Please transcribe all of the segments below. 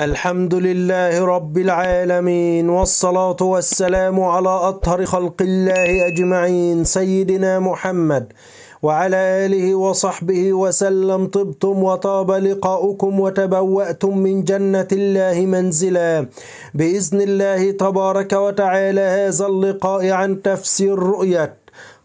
الحمد لله رب العالمين والصلاة والسلام على أطهر خلق الله أجمعين سيدنا محمد وعلى آله وصحبه وسلم طبتم وطاب لقاؤكم وتبوأتم من جنة الله منزلا بإذن الله تبارك وتعالى هذا اللقاء عن تفسير رؤية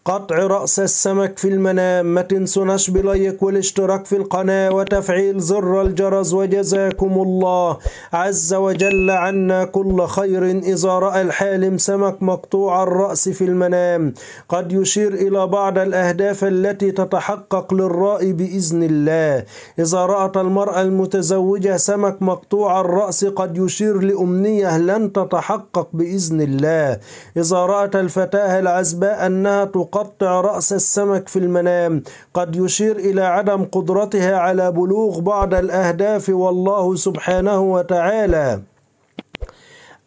قطع رأس السمك في المنام ما تنسوناش بلايك والاشتراك في القناة وتفعيل زر الجرس وجزاكم الله عز وجل عنا كل خير إذا رأى الحالم سمك مقطوع الرأس في المنام قد يشير إلى بعض الأهداف التي تتحقق للرأي بإذن الله إذا رأت المرأة المتزوجة سمك مقطوع الرأس قد يشير لأمنية لن تتحقق بإذن الله إذا رأت الفتاة العزباء أنها تقام تقطع رأس السمك في المنام قد يشير إلى عدم قدرتها على بلوغ بعض الأهداف والله سبحانه وتعالى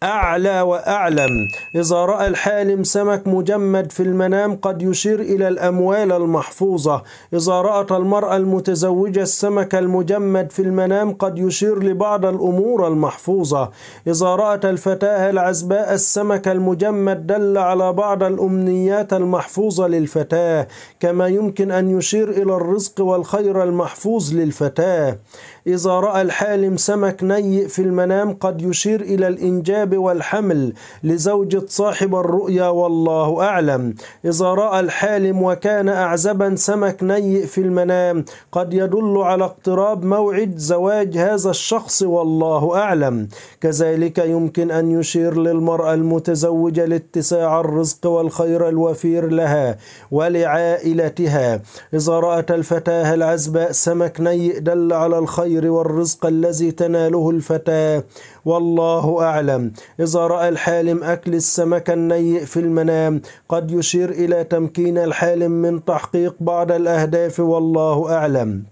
أعلى وأعلم إذا رأى الحالم سمك مجمد في المنام قد يشير إلى الأموال المحفوظة إذا رأت المرأة المتزوجة السمك المجمد في المنام قد يشير لبعض الأمور المحفوظة إذا رأت الفتاة العزباء السمك المجمد دل على بعض الأمنيات المحفوظة للفتاة كما يمكن أن يشير إلى الرزق والخير المحفوظ للفتاة إذا رأى الحالم سمك نيء في المنام قد يشير إلى الإنجاب الحساب والحمل لزوجة صاحب الرؤيا والله أعلم إذا رأى الحالم وكان أعزبا سمك نيء في المنام قد يدل على اقتراب موعد زواج هذا الشخص والله أعلم كذلك يمكن أن يشير للمرأة المتزوجة لاتساع الرزق والخير الوفير لها ولعائلتها إذا رأت الفتاة العزباء سمك نيء دل على الخير والرزق الذي تناله الفتاة والله أعلم إذا رأى الحالم أكل السمك النيء في المنام قد يشير إلى تمكين الحالم من تحقيق بعض الأهداف والله أعلم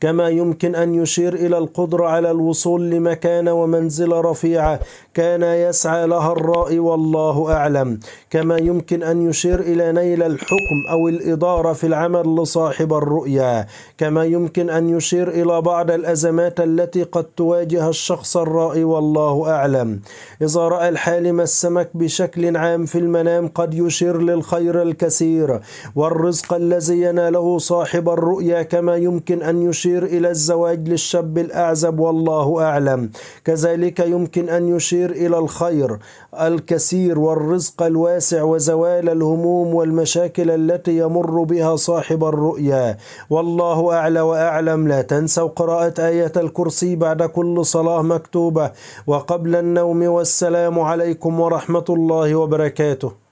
كما يمكن أن يشير إلى القدرة على الوصول لمكانة ومنزلة رفيعة كان يسعى لها الرائي والله أعلم كما يمكن أن يشير إلى نيل الحكم أو الإدارة في العمل لصاحب الرؤيا كما يمكن أن يشير إلى بعض الأزمات التي قد تواجه الشخص الرائي والله أعلم إذا رأى الحالم السمك بشكل عام في المنام قد يشير للخير الكثير والرزق الذي يناله صاحب الرؤيا كما يمكن أن يشير يشير إلى الزواج للشاب الأعزب والله أعلم كذلك يمكن أن يشير إلى الخير الكثير والرزق الواسع وزوال الهموم والمشاكل التي يمر بها صاحب الرؤيا والله أعلى وأعلم لا تنسوا قراءة آية الكرسي بعد كل صلاة مكتوبة وقبل النوم والسلام عليكم ورحمة الله وبركاته